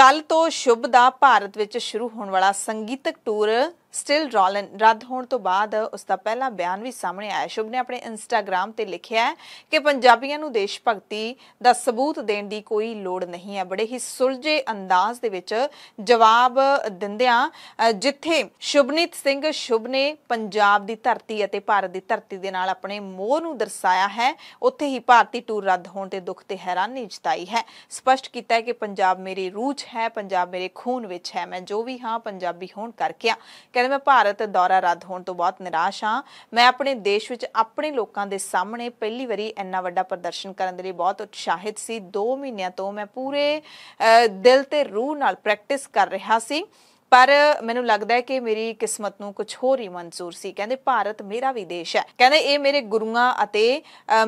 ਕੱਲ ਤੋਂ ਸ਼ੁਭ ਦਾ ਭਾਰਤ ਵਿੱਚ ਸ਼ੁਰੂ ਹੋਣ ਵਾਲਾ ਸੰਗੀਤਕ ਟੂਰ ਸਟਿਲ ਰੋਲਨ ਰੱਦ ਹੋਣ ਤੋਂ ਬਾਅਦ ਉਸ ਦਾ ਪਹਿਲਾ ਬਿਆਨ ਵੀ ਸਾਹਮਣੇ ਆਇਆ ਸ਼ੁਭ ਨੇ ਆਪਣੇ ਇੰਸਟਾਗ੍ਰam ਤੇ ਲਿਖਿਆ ਹੈ ਕਿ ਪੰਜਾਬੀਆਂ ਨੂੰ ਦੇਸ਼ ਭਗਤੀ ਦਾ ਸਬੂਤ ਦੇਣ ਦੀ ਕੋਈ ਲੋੜ ਨਹੀਂ ਹੈ ਬੜੇ ਹੀ ਸੁਲਝੇ ਅੰਦਾਜ਼ ਦੇ ਵਿੱਚ ਜਵਾਬ ਦਿੰਦਿਆਂ ਜਿੱਥੇ ਸ਼ੁਭਨੀਤ ਸਿੰਘ ਸ਼ੁਭ ਨੇ ਪੰਜਾਬ ਦੀ ਧਰਤੀ ਅਤੇ ਭਾਰਤ ਦੀ ਧਰਤੀ ਦੇ ਨਾਲ ਆਪਣੇ ਮੋਹ ਨੂੰ ਦਰਸਾਇਆ ਹੈ ਉੱਥੇ ਹੀ ਭਾਰਤੀ ਟੂਰ ਰੱਦ ਹੋਣ ਤੇ ਦੁੱਖ ਤੇ ਹੈਰਾਨੀ ਜਤਾਈ ਹੈ ਸਪਸ਼ਟ ਕੀਤਾ ਹੈ ਕਿ ਪੰਜਾਬ ਮੇਰੀ ਰੂਹ 'ਚ ਹੈ ਪੰਜਾਬ ਮੇਰੇ ਖੂਨ ਵਿੱਚ ਹੈ ਮੈਂ ਜੋ ਵੀ ਹਾਂ ਪੰਜਾਬੀ ਹੋਣ ਕਰਕੇ ਕਹਿੰਦੇ ਮੈਂ ਭਾਰਤ ਦੌਰਾ ਰੱਦ ਹੋਣ ਤੋਂ ਬਹੁਤ ਨਿਰਾਸ਼ ਹਾਂ ਮੈਂ ਆਪਣੇ ਦੇਸ਼ ਵਿੱਚ ਆਪਣੇ ਲੋਕਾਂ ਦੇ ਸਾਹਮਣੇ ਪਹਿਲੀ ਵਾਰੀ ਇੰਨਾ ਵੱਡਾ ਪ੍ਰਦਰਸ਼ਨ ਕਰਨ ਦੇ ਲਈ ਬਹੁਤ ਉਤਸ਼ਾਹਿਤ ਸੀ 2 ਮਹੀਨਿਆਂ ਤੋਂ ਮੈਂ ਪੂਰੇ ਦਿਲ ਤੇ ਰੂਹ ਨਾਲ ਪ੍ਰੈਕਟਿਸ ਕਰ ਰਿਹਾ ਸੀ ਪਰ ਮੈਨੂੰ ਲੱਗਦਾ ਹੈ ਕਿ ਮੇਰੀ ਕਿਸਮਤ ਨੂੰ ਕੁਝ ਹੋਰ ਹੀ ਮਨਜ਼ੂਰ ਸੀ ਕਹਿੰਦੇ ਭਾਰਤ ਮੇਰਾ ਵੀ ਦੇਸ਼ ਹੈ ਕਹਿੰਦੇ ਇਹ ਮੇਰੇ ਗੁਰੂਆਂ ਅਤੇ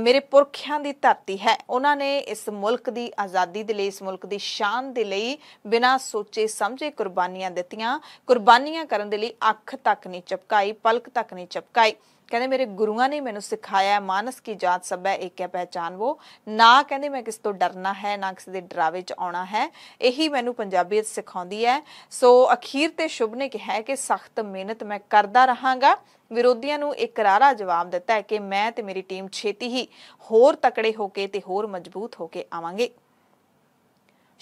ਮੇਰੇ ਪੁਰਖਿਆਂ ਦੀ ਧਰਤੀ ਹੈ ਉਹਨਾਂ ਨੇ ਇਸ ਮੁਲਕ ਦੀ ਆਜ਼ਾਦੀ ਦੇ ਲਈ ਇਸ ਮੁਲਕ ਦੀ ਸ਼ਾਨ ਦੇ ਲਈ ਬਿਨਾਂ ਸੋਚੇ ਸਮਝੇ ਕੁਰਬਾਨੀਆਂ ਦਿੱਤੀਆਂ ਕੁਰਬਾਨੀਆਂ ਕਰਨ ਦੇ ਲਈ ਅੱਖ ਤੱਕ ਨਹੀਂ ਚਪਕਾਈ ਪਲਕ ਤੱਕ ਨਹੀਂ ਚਪਕਾਈ ਕਹਿੰਦੇ ਮੇਰੇ ਗੁਰੂਆਂ ਨੇ ਮੈਨੂੰ ਸਿਖਾਇਆ ਮਾਨਸ ਕੀ ਜਾਤ ਸਭ ਹੈ ਇੱਕ ਹੈ ਪਹਿਚਾਨ ਵੋ ਨਾ ਕਹਿੰਦੇ ਮੈਂ ਕਿਸ ਤੋਂ ਡਰਨਾ ਹੈ ਨਾ ਕਿਸੇ ਦੇ ਡਰਾਵੇ 'ਚ ਆਉਣਾ ਹੈ ਇਹੀ ਮੈਨੂੰ ਪੰਜਾਬੀਅਤ ਸਿਖਾਉਂਦੀ ਹੈ ਸੋ ਅਖੀਰ ਤੇ ਸ਼ੁਭ ਨੇ ਕਿਹਾ ਕਿ ਸਖਤ ਮਿਹਨਤ ਮੈਂ ਕਰਦਾ ਰਹਾਂਗਾ ਵਿਰੋਧੀਆਂ ਨੂੰ ਇਕਰਾਰਾ ਜਵਾਬ ਦਿੱਤਾ ਹੈ ਕਿ ਮੈਂ ਤੇ ਮੇਰੀ ਟੀਮ ਛੇਤੀ ਹੀ ਹੋਰ ਤਕੜੇ ਹੋ ਕੇ ਤੇ ਹੋਰ ਮਜ਼ਬੂਤ ਹੋ ਕੇ ਆਵਾਂਗੇ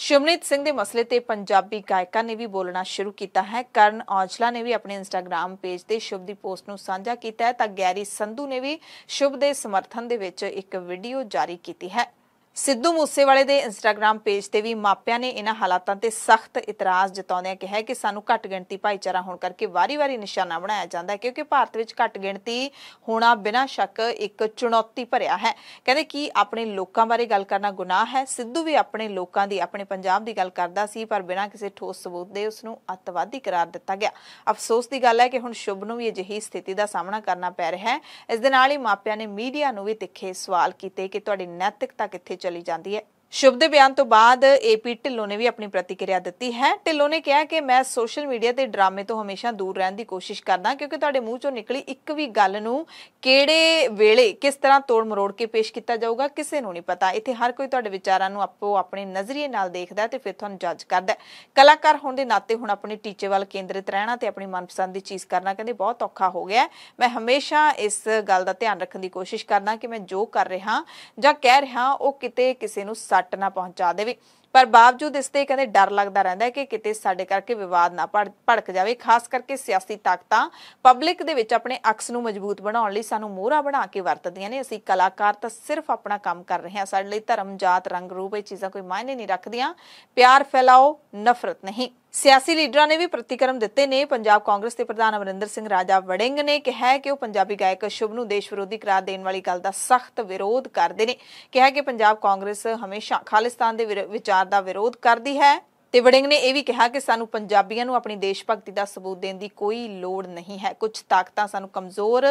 ਸ਼ਮਨੀਤ ਸਿੰਘ ਦੇ ਮਸਲੇ ਤੇ ਪੰਜਾਬੀ ਗਾਇਕਾਂ ਨੇ ਵੀ ਬੋਲਣਾ ਸ਼ੁਰੂ ਕੀਤਾ ਹੈ ਕਰਨ ਔਜਲਾ ਨੇ ਵੀ ਆਪਣੇ ਇੰਸਟਾਗ੍ਰam ਪੇਜ ਤੇ ਸ਼ੁਭ ਦੀ ਪੋਸਟ ਨੂੰ ਸਾਂਝਾ ਕੀਤਾ ਹੈ ਤਾਂ ਗੈਰੀ ਸੰਧੂ ਨੇ ਵੀ ਸ਼ੁਭ ਦੇ ਸਮਰਥਨ ਦੇ ਵਿੱਚ ਇੱਕ ਵੀਡੀਓ ਜਾਰੀ ਕੀਤੀ ਹੈ ਸਿੱਧੂ ਮੂਸੇਵਾਲੇ ਦੇ ਇੰਸਟਾਗ੍ਰam ਪੇਜ ਤੇ ਵੀ ਮਾਪਿਆਂ ਨੇ ਇਹਨਾਂ ਹਾਲਾਤਾਂ ਤੇ ਸਖਤ ਇਤਰਾਜ਼ ਜਤਾਉਂਦਿਆਂ ਕਿਹਾ ਕਿ ਸਾਨੂੰ ਘੱਟ ਗਿਣਤੀ ਭਾਈਚਾਰਾ ਹੋਣ ਕਰਕੇ ਵਾਰੀ-ਵਾਰੀ ਨਿਸ਼ਾਨਾ ਬਣਾਇਆ ਜਾਂਦਾ ਹੈ ਕਿਉਂਕਿ ਭਾਰਤ ਵਿੱਚ ਘੱਟ ਗਿਣਤੀ ਹੋਣਾ ਬਿਨਾਂ ਸ਼ੱਕ ਇੱਕ ਚੁਣੌਤੀ ਭਰਿਆ ਹੈ ਕਹਿੰਦੇ ਕਿ ਆਪਣੇ ਲੋਕਾਂ ਬਾਰੇ ਗੱਲ ਕਰਨਾ ਗੁਨਾਹ ਹੈ ਸਿੱਧੂ ਵੀ ਆਪਣੇ ਲੋਕਾਂ ਦੀ ਆਪਣੇ ਪੰਜਾਬ ਦੀ ਗੱਲ ਕਰਦਾ ਸੀ ਪਰ ਬਿਨਾਂ ਕਿਸੇ ਠੋਸ ਸਬੂਤ ਦੇ ਉਸ ਨੂੰ ਅੱਤਵਾਦੀ ਕਰਾਰ ਦਿੱਤਾ ਗਿਆ ਅਫਸੋਸ ਦੀ ਗੱਲ ਹੈ ਕਿ ਹੁਣ ਸ਼ੁਭ ਨੂੰ ਵੀ ਅਜਿਹੀ ਸਥਿਤੀ ਦਾ ਸਾਹਮਣਾ ਕਰਨਾ ਪੈ ਰਿਹਾ ਹੈ ਇਸ ਦੇ ਨਾਲ ਹੀ ਮਾਪਿਆਂ ਨੇ ਮੀਡੀਆ ਨੂੰ ਵੀ ਤਿੱਖੇ ਸਵਾਲ ਕੀਤੇ ਕਿ ਤੁਹਾਡੀ ਨੈਤਿਕਤਾ ਕਿੱਥੇ ਚਲੀ ਜਾਂਦੀ ਹੈ ਸ਼ੁਭ ਦੇ ਬਿਆਨ ਤੋਂ ਬਾਅਦ ਏਪੀ ਢਿੱਲੋਂ ਨੇ ਵੀ ਆਪਣੀ ਪ੍ਰਤੀਕਿਰਿਆ ਦਿੱਤੀ ਹੈ ਢਿੱਲੋਂ ਨੇ ਕਿਹਾ ਕਿ ਮੈਂ ਸੋਸ਼ਲ ਮੀਡੀਆ ਤੇ ਡਰਾਮੇ ਤੋਂ ਹਮੇਸ਼ਾ ਦੂਰ ਰਹਿਣ ਦੀ ਕੋਸ਼ਿਸ਼ ਕਰਦਾ ਕਿਉਂਕਿ ਤੁਹਾਡੇ ਮੂੰਹ ਚੋਂ ਨਿਕਲੀ ਇੱਕ ਵੀ ਗੱਲ ਨੂੰ ਕਿਹੜੇ ਵੇਲੇ ਕਿਸ ਤਰ੍ਹਾਂ ਤੋੜ ਮਰੋੜ ਕੇ ਪੇਸ਼ ਕੀਤਾ ਜਾਊਗਾ ਕਿਸੇ ਨੂੰ ਨਹੀਂ ਪਤਾ ਇੱਥੇ ਹਰ ਕੋਈ ਤੁਹਾਡੇ ਵਿਚਾਰਾਂ ਨੂੰ ਆਪੋ ਆਪਣੇ ਨਜ਼ਰੀਏ ਨਾਲ ਦੇਖਦਾ ਤੇ ਫਿਰ ਤੁਹਾਨੂੰ ਜੱਜ ਕਰਦਾ ਕਲਾਕਾਰ ਹੋਣ ਦੇ ਨਾਤੇ ਹੁਣ ਆਪਣੇ ਟੀਚੇ ਵੱਲ ਕੇਂਦਰਿਤ ਰਹਿਣਾ ਤੇ ਆਪਣੀ ਮਨਪਸੰਦ ਦੀ ਚੀਜ਼ ਕਰਨਾ ਕਹਿੰਦੇ ਬਹੁਤ ਔਖਾ ਹੋ ਗਿਆ ਮੈਂ ਹਮੇਸ਼ਾ ਇਸ ਗੱਲ ਦਾ ਧਿਆਨ ਰੱਖਣ ਦੀ ਕੋਸ਼ਿਸ਼ ਕਰਦਾ ਕਿ ਮੈਂ ਜੋ ਕਰ ਰਿਹਾ ਜਾਂ ਕਹਿ ਰਿਹਾ ਉਹ ਕਿਤੇ ਕਿਸੇ ਨੂੰ ਸੱਟ ਨਾ ਪਹੁੰਚਾ ਦੇਵੇ ਪਰ ਬਾਵਜੂਦ ਇਸ ਤੇ ਕਹਿੰਦੇ ਡਰ ਲੱਗਦਾ ਰਹਿੰਦਾ ਹੈ ਕਿ ਕਿਤੇ ਸਾਡੇ ਕਰਕੇ ਵਿਵਾਦ ਨਾ ਭੜਕ ਜਾਵੇ ਖਾਸ ਕਰਕੇ ਸਿਆਸੀ ਤਾਕਤਾਂ ਪਬਲਿਕ ਦੇ ਵਿੱਚ ਆਪਣੇ ਅਕਸ ਨੂੰ ਮਜ਼ਬੂਤ ਬਣਾਉਣ ਲਈ ਸਾਨੂੰ ਮੋਹਰਾ ਬਣਾ ਕੇ ਵਰਤਦੀਆਂ ਨੇ ਅਸੀਂ ਕਲਾਕਾਰ ਤਾਂ ਸਿਰਫ ਆਪਣਾ ਕੰਮ ਕਰ ਰਹੇ ਹਾਂ ਸਾਡੇ ਲਈ ਧਰਮ ਜਾਤ ਰੰਗ ਰੂਪ ਇਹ ਚੀਜ਼ਾਂ ਕੋਈ ਮਾਇਨੇ ਨਹੀਂ ਰੱਖਦੀਆਂ ਪਿਆਰ ਫੈਲਾਓ ਨਫ਼ਰਤ ਨਹੀਂ ਸਿਆਸੀ ਲੀਡਰਾਂ ਨੇ ਵੀ ਪ੍ਰਤੀਕਰਮ ਦਿੱਤੇ ਨੇ ਪੰਜਾਬ ਕਾਂਗਰਸ ਦੇ ਪ੍ਰਧਾਨ ਅਮਰਿੰਦਰ ਸਿੰਘ ਰਾਜਾ ਵੜਿੰਗ ਨੇ ਕਿਹਾ ਕਿ ਉਹ ਪੰਜਾਬੀ ਗਾਇਕ ਸ਼ੁਭ ਨੂੰ ਦੇਸ਼ ਵਿਰੋਧੀ ਕਰਾਰ ਦੇਣ ਵਾਲੀ ਗੱਲ ਦਾ ਸਖਤ ਵਿਰੋਧ ਕਰਦੇ ਨੇ ਕਿਹਾ ਕਿ ਪੰਜਾਬ ਕਾਂਗਰਸ ਹਮੇਸ਼ਾ ਖਾਲਿਸਤਾਨ ਦੇ ਵਿਚਾਰ ਦਾ ਵਿਰੋਧ ਕਰਦੀ ਹੈ ਤੇ ਵੜਿੰਗ ਨੇ ਇਹ ਵੀ ਕਿਹਾ ਕਿ ਸਾਨੂੰ ਪੰਜਾਬੀਆਂ ਨੂੰ ਆਪਣੀ ਦੇਸ਼ ਭਗਤੀ ਦਾ ਸਬੂਤ ਦੇਣ ਦੀ ਕੋਈ ਲੋੜ ਨਹੀਂ ਹੈ ਕੁਝ ਤਾਕਤਾਂ ਸਾਨੂੰ ਕਮਜ਼ੋਰ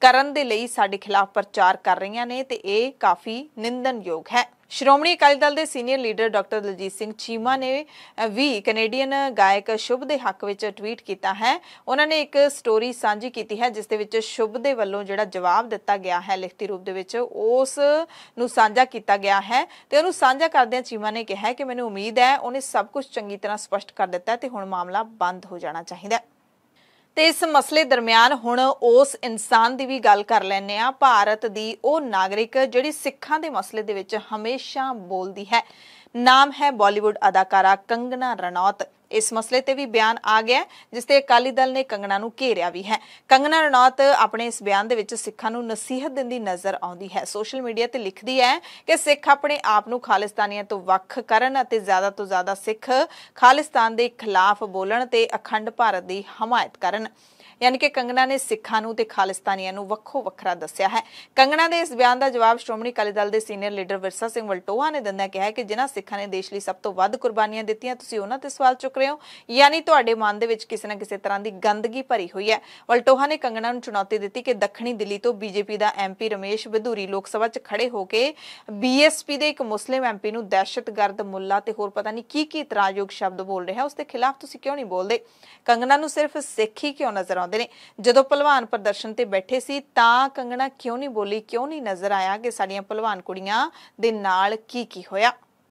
ਕਰਨ ਦੇ ਲਈ ਸਾਡੇ ਖਿਲਾਫ ਪ੍ਰਚਾਰ ਕਰ ਰਹੀਆਂ ਨੇ ਤੇ ਇਹ ਕਾਫੀ ਨਿੰਦਨਯੋਗ ਹੈ ਸ਼੍ਰੋਮਣੀ ਅਕਾਲੀ ਦਲ ਦੇ senior leader doctor Daljit Singh Cheema ਨੇ ਵੀ ਕੈਨੇਡੀਅਨ ਗਾਇਕ ਸ਼ੁਭ ਦੇ ਹੱਕ ਵਿੱਚ ਟਵੀਟ ਕੀਤਾ ਹੈ ਉਹਨਾਂ ਨੇ ਇੱਕ ਸਟੋਰੀ ਸਾਂਝੀ ਕੀਤੀ ਹੈ ਜਿਸ ਦੇ ਵਿੱਚ ਸ਼ੁਭ ਦੇ ਵੱਲੋਂ ਜਿਹੜਾ ਜਵਾਬ ਦਿੱਤਾ ਗਿਆ ਹੈ ਲਿਖਤੀ ਰੂਪ ਦੇ ਵਿੱਚ ਉਸ ਨੂੰ ਸਾਂਝਾ ਕੀਤਾ ਗਿਆ ਹੈ ਤੇ ਉਹਨੂੰ ਸਾਂਝਾ ਕਰਦਿਆਂ ਚੀਮਾ ਨੇ ਕਿਹਾ ਕਿ ਮੈਨੂੰ ਉਮੀਦ ਹੈ ਉਹਨੇ ਸਭ ਕੁਝ ਚੰਗੀ ਤਰ੍ਹਾਂ ਸਪਸ਼ਟ ਕਰ ਦਿੱਤਾ ਤੇ ਹੁਣ ਮਾਮਲਾ ਬੰਦ ਹੋ ਜਾਣਾ ਚਾਹੀਦਾ ਹੈ ਤੇ ਇਸ ਮਸਲੇ ਦਰਮਿਆਨ ਹੁਣ ਉਸ ਇਨਸਾਨ ਦੀ ਵੀ ਗੱਲ ਕਰ ਲੈਨੇ ਆ ਭਾਰਤ ਦੀ ਉਹ ਨਾਗਰਿਕ ਜਿਹੜੀ ਸਿੱਖਾਂ ਦੇ ਮਸਲੇ ਦੇ ਵਿੱਚ ਹਮੇਸ਼ਾ ਬੋਲਦੀ ਹੈ ਨਾਮ ਹੈ ਬਾਲੀਵੁੱਡ ਅਦਾਕਾਰਾ ਕੰਗਨਾ ਰਣੌਤ ਇਸ ਮਸਲੇ ਤੇ ਵੀ ਬਿਆਨ ਆ ਗਿਆ ਜਿਸ ਤੇ ਅਕਾਲੀ ਦਲ ਨੇ ਕੰਗਣਾ ਨੂੰ ਘੇਰਿਆ ਵੀ ਹੈ ਕੰਗਣਾ ਰਣੌਤ ਆਪਣੇ ਇਸ ਬਿਆਨ ਦੇ ਵਿੱਚ ਸਿੱਖਾਂ ਨੂੰ ਨਸੀਹਤ ਦਿੰਦੀ ਨਜ਼ਰ ਆਉਂਦੀ ਹੈ ਸੋਸ਼ਲ ਮੀਡੀਆ ਤੇ ਲਿਖਦੀ ਹੈ ਕਿ ਸਿੱਖ ਆਪਣੇ ਆਪ ਨੂੰ ਖਾਲਿਸਤਾਨੀਆਂ ਤੋਂ ਵੱਖ ਕਰਨ ਅਤੇ ਜ਼ਿਆਦਾ ਤੋਂ ਜ਼ਿਆਦਾ ਸਿੱਖ ਖਾਲਿਸਤਾਨ ਦੇ ਖਿਲਾਫ ਬੋਲਣ ਤੇ ਅਖੰਡ ਭਾਰਤ ਦੀ ਹਮਾਇਤ ਕਰਨ ਯਾਨੀ ਕਿ ਕੰਗਣਾ ਨੇ ਸਿੱਖਾਂ ਨੂੰ ਤੇ ਖਾਲਿਸਤਾਨੀਆਂ ਨੂੰ ਵੱਖੋ ਵੱਖਰਾ ਦੱਸਿਆ ਹੈ ਕੰਗਣਾ ਦੇ ਇਸ ਬਿਆਨ ਦਾ ਜਵਾਬ ਸ਼੍ਰੋਮਣੀ ਅਕਾਲੀ ਦਲ ਦੇ ਸੀਨੀਅਰ ਲੀਡਰ ਵਿਰਸਾ ਸਿੰਘ ਵਲਟੋਹਾ ਨੇ ਦਿੰਦਾ ਕਿਹਾ ਕਿ ਜਿਨ੍ਹਾਂ ਸਿੱਖਾਂ ਨੇ ਦੇਸ਼ ਲਈ ਸਭ ਤੋਂ ਵੱਧ ਕੁਰਬਾਨੀਆਂ ਦਿੱਤੀਆਂ ਤੁਸੀਂ ਉਹਨਾਂ ਤੇ ਸਵਾਲ ਚੁੱਕ ਰਹੇ ਹੋ ਯਾਨੀ ਤੁਹਾਡੇ ਮਨ ਦੇ ਵਿੱਚ ਕਿਸੇ ਨਾ ਕਿਸੇ ਤਰ੍ਹਾਂ ਦੀ ਗੰਦਗੀ ਭਰੀ ਹੋਈ ਹੈ ਵਲਟੋਹਾ ਨੇ ਕੰਗਣਾ ਨੂੰ ਚੁਣੌਤੀ ਦਿੱਤੀ ਕਿ ਦੱਖਣੀ ਦਿੱਲੀ ਤੋਂ ਬੀਜੇਪੀ ਦਾ ਐਮਪੀ ਰਮੇਸ਼ ਵਿਧੂਰੀ ਲੋਕ ਸਭਾ 'ਚ ਖੜੇ ਹੋ ਕੇ ਬੀਐਸਪੀ ਦੇ ਇੱਕ ਮੁਸਲਿਮ ਐਮਪੀ ਨੂੰ ਦਹਿਸ਼ਤਗਰਦ ਮੁੱਲਾ ਤੇ ਹੋਰ ਪਤਾ ਨਹੀਂ ਕੀ ਕੀ ਇਤਰਾਜ਼ਯੋਗ ਸ਼ਬਦ ਬੋਲ ਰਿਹਾ ਉਸ ਦੇ ਖਿਲਾਫ ਤੁਸੀਂ ਕਿਉਂ ਨਹੀਂ ਬੋਲਦੇ ਕੰਗਣਾ ਨੂੰ ਸਿਰਫ ਸਿੱਖ ਹੀ ਕਿਉਂ ਨਜ਼ਰ ਆਉਂਦੇ ਕਰਦੇ ਨੇ ਜਦੋਂ ਪਹਿਲਵਾਨ ਪ੍ਰਦਰਸ਼ਨ ਤੇ ਬੈਠੇ ਸੀ ਤਾਂ ਕੰਗਣਾ ਕਿਉਂ ਨਹੀਂ ਬੋਲੀ ਕਿਉਂ ਨਹੀਂ ਨਜ਼ਰ ਆਇਆ ਕਿ ਸਾਡੀਆਂ ਪਹਿਲਵਾਨ ਕੁੜੀਆਂ ਦੇ ਨਾਲ ਕੀ ਕੀ ਹੋਇਆ